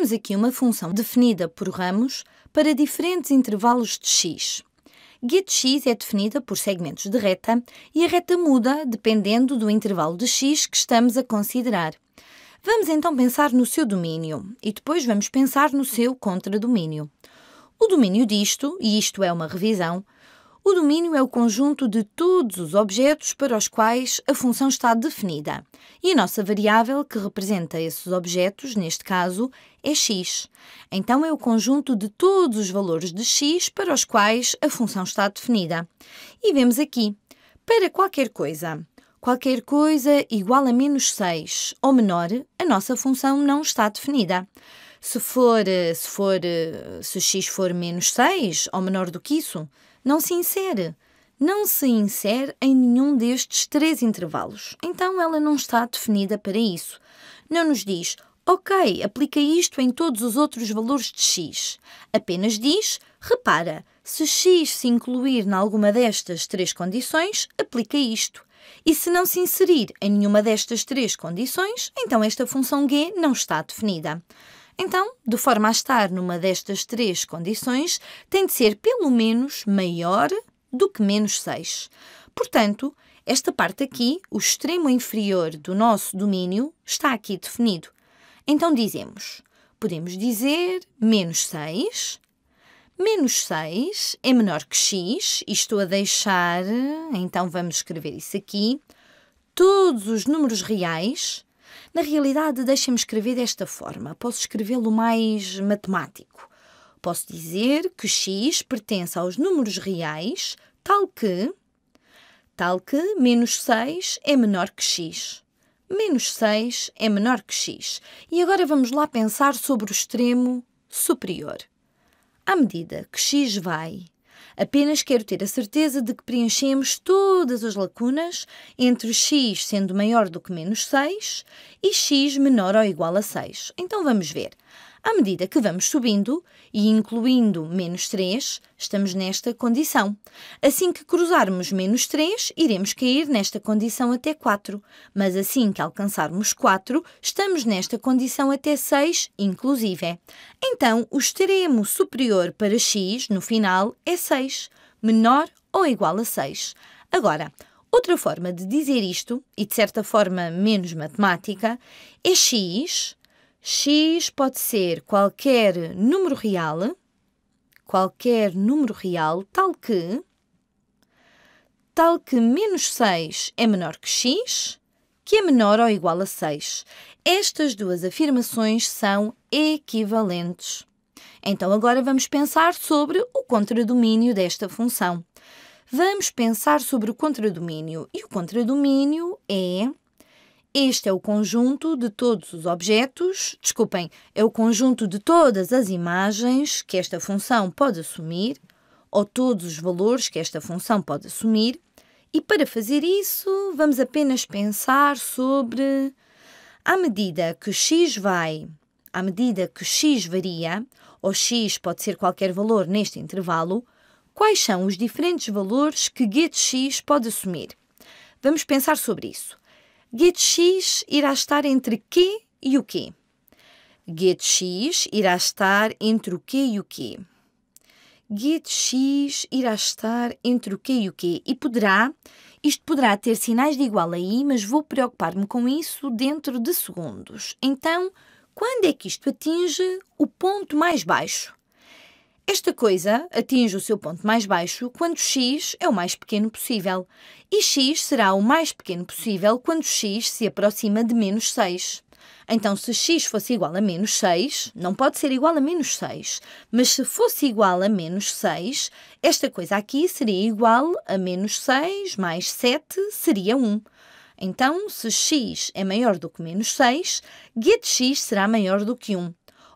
Temos aqui uma função definida por ramos para diferentes intervalos de x. getx é definida por segmentos de reta e a reta muda dependendo do intervalo de x que estamos a considerar. Vamos então pensar no seu domínio e depois vamos pensar no seu contradomínio. O domínio disto, e isto é uma revisão, o domínio é o conjunto de todos os objetos para os quais a função está definida. E a nossa variável que representa esses objetos, neste caso, é x. Então é o conjunto de todos os valores de x para os quais a função está definida. E vemos aqui, para qualquer coisa, qualquer coisa igual a menos 6 ou menor, a nossa função não está definida. Se for, eh, se for, eh, se x for menos 6 ou menor do que isso, não se insere. Não se insere em nenhum destes três intervalos. Então ela não está definida para isso. Não nos diz, ok, aplica isto em todos os outros valores de x. Apenas diz, repara, se x se incluir em alguma destas três condições, aplica isto. E se não se inserir em nenhuma destas três condições, então esta função g não está definida. Então, de forma a estar numa destas três condições, tem de ser pelo menos maior do que menos 6. Portanto, esta parte aqui, o extremo inferior do nosso domínio, está aqui definido. Então dizemos, podemos dizer menos 6. Menos 6 é menor que x, e estou a deixar, então vamos escrever isso aqui, todos os números reais na realidade, deixem-me escrever desta forma. Posso escrevê-lo mais matemático. Posso dizer que x pertence aos números reais, tal que. Tal que menos 6 é menor que x. Menos 6 é menor que x. E agora vamos lá pensar sobre o extremo superior. À medida que x vai Apenas quero ter a certeza de que preenchemos todas as lacunas entre x sendo maior do que menos 6 e x menor ou igual a 6. Então vamos ver. À medida que vamos subindo e incluindo menos 3, estamos nesta condição. Assim que cruzarmos menos 3, iremos cair nesta condição até 4, mas assim que alcançarmos 4, estamos nesta condição até 6, inclusive. Então, o extremo superior para x, no final, é 6, menor ou igual a 6. Agora, outra forma de dizer isto, e de certa forma menos matemática, é x X pode ser qualquer número real, qualquer número real, tal que tal que menos 6 é menor que x, que é menor ou igual a 6. Estas duas afirmações são equivalentes. Então agora vamos pensar sobre o contradomínio desta função. Vamos pensar sobre o contradomínio. E o contradomínio é este é o conjunto de todos os objetos, desculpem, é o conjunto de todas as imagens que esta função pode assumir, ou todos os valores que esta função pode assumir, e para fazer isso vamos apenas pensar sobre à medida que x vai, à medida que x varia, ou x pode ser qualquer valor neste intervalo, quais são os diferentes valores que getx pode assumir? Vamos pensar sobre isso. X irá estar entre que e o que? X irá estar entre o que e o que? X irá estar entre o que e o que? E poderá, isto poderá ter sinais de igual aí, mas vou preocupar-me com isso dentro de segundos. Então, quando é que isto atinge o ponto mais baixo? Esta coisa atinge o seu ponto mais baixo quando x é o mais pequeno possível, e x será o mais pequeno possível quando x se aproxima de menos 6. Então, se x fosse igual a menos 6, não pode ser igual a menos 6, mas se fosse igual a menos 6, esta coisa aqui seria igual a menos 6 mais 7 seria 1. Então, se x é maior do que menos 6, g de x será maior do que 1.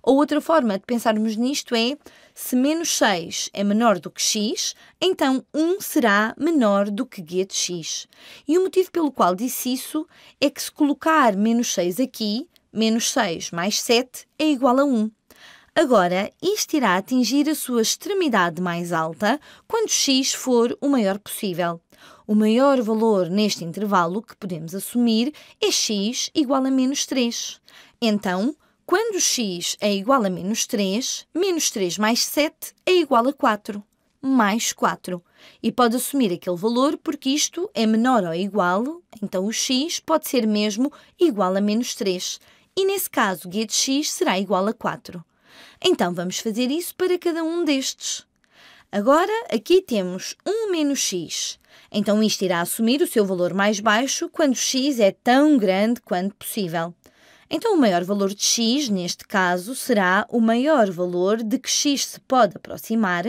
Ou outra forma de pensarmos nisto é se menos 6 é menor do que x, então 1 será menor do que g de x. E o motivo pelo qual disse isso é que se colocar menos 6 aqui, menos 6 mais 7 é igual a 1. Agora, isto irá atingir a sua extremidade mais alta quando x for o maior possível. O maior valor neste intervalo que podemos assumir é x igual a menos 3. Então, quando x é igual a menos 3, menos 3 mais 7 é igual a 4, mais 4. E pode assumir aquele valor porque isto é menor ou igual, então o x pode ser mesmo igual a menos 3. E nesse caso, guia de x será igual a 4. Então vamos fazer isso para cada um destes. Agora, aqui temos 1 menos x. Então, isto irá assumir o seu valor mais baixo quando x é tão grande quanto possível. Então, o maior valor de x, neste caso, será o maior valor de que x se pode aproximar.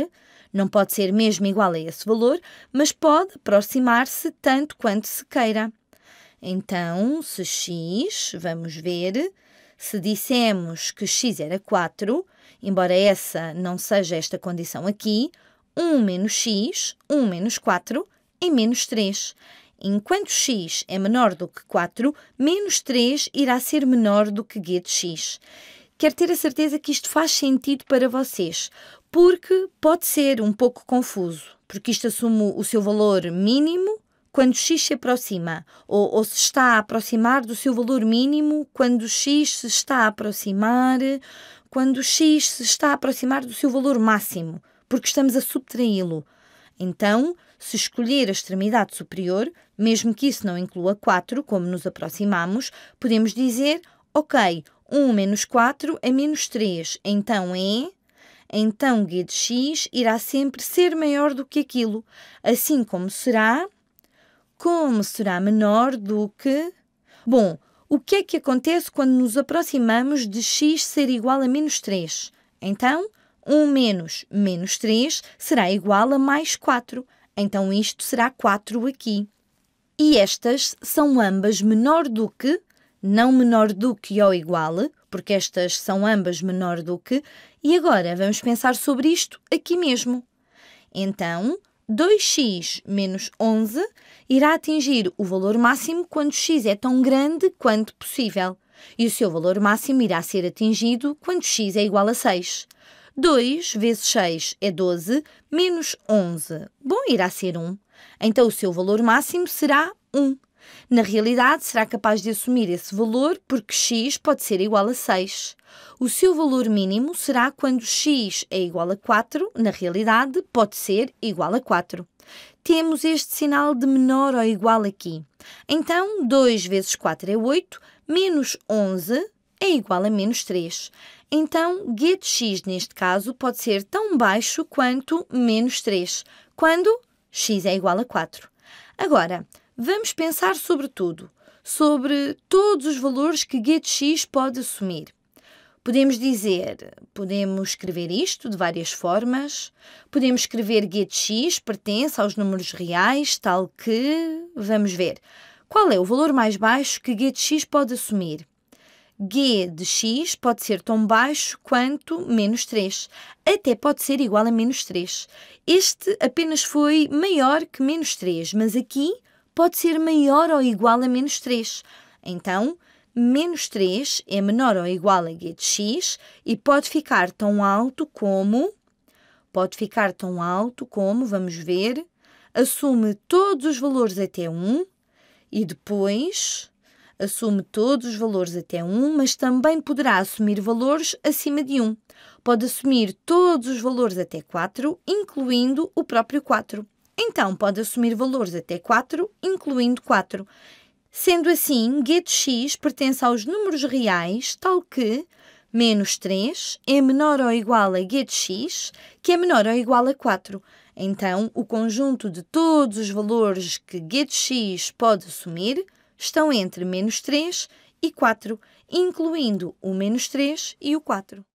Não pode ser mesmo igual a esse valor, mas pode aproximar-se tanto quanto se queira. Então, se x, vamos ver, se dissemos que x era 4, embora essa não seja esta condição aqui, 1 menos x, 1 menos 4 é menos 3. Enquanto x é menor do que 4, menos 3 irá ser menor do que g de x. Quero ter a certeza que isto faz sentido para vocês, porque pode ser um pouco confuso, porque isto assume o seu valor mínimo quando x se aproxima, ou, ou, se está a aproximar do seu valor mínimo quando x se está a aproximar, quando x se está a aproximar do seu valor máximo, porque estamos a subtraí-lo. Então, se escolher a extremidade superior, mesmo que isso não inclua 4, como nos aproximamos, podemos dizer, ok, 1 menos 4 é menos 3, então é... Então g de x irá sempre ser maior do que aquilo, assim como será... Como será menor do que... Bom, o que é que acontece quando nos aproximamos de x ser igual a menos 3? Então, 1 menos menos 3 será igual a mais 4. Então isto será 4 aqui. E estas são ambas menor do que, não menor do que ou igual, porque estas são ambas menor do que. E agora vamos pensar sobre isto aqui mesmo. Então, 2x menos 11 irá atingir o valor máximo quando x é tão grande quanto possível. E o seu valor máximo irá ser atingido quando x é igual a 6. 2 vezes 6 é 12, menos 11. Bom, irá ser 1. Então o seu valor máximo será 1. Na realidade, será capaz de assumir esse valor porque x pode ser igual a 6. O seu valor mínimo será quando x é igual a 4, na realidade, pode ser igual a 4. Temos este sinal de menor ou igual aqui. Então, 2 vezes 4 é 8, menos 11 é igual a menos 3. Então, x, neste caso pode ser tão baixo quanto menos 3, quando x é igual a 4. Agora, vamos pensar sobre tudo, sobre todos os valores que x pode assumir. Podemos dizer, podemos escrever isto de várias formas. Podemos escrever x pertence aos números reais, tal que, vamos ver, qual é o valor mais baixo que x pode assumir? g de x pode ser tão baixo quanto menos 3. Até pode ser igual a menos 3. Este apenas foi maior que menos 3, mas aqui pode ser maior ou igual a menos 3. Então, menos 3 é menor ou igual a g de x e pode ficar tão alto como... Pode ficar tão alto como, vamos ver, assume todos os valores até 1 e depois Assume todos os valores até um, mas também poderá assumir valores acima de um. Pode assumir todos os valores até quatro, incluindo o próprio quatro. Então, pode assumir valores até 4, incluindo 4. Sendo assim, gueto x pertence aos números reais, tal que menos 3 é menor ou igual a gueto x, que é menor ou igual a 4. Então, o conjunto de todos os valores que gueto x pode assumir estão entre menos 3 e 4, incluindo o menos 3 e o 4.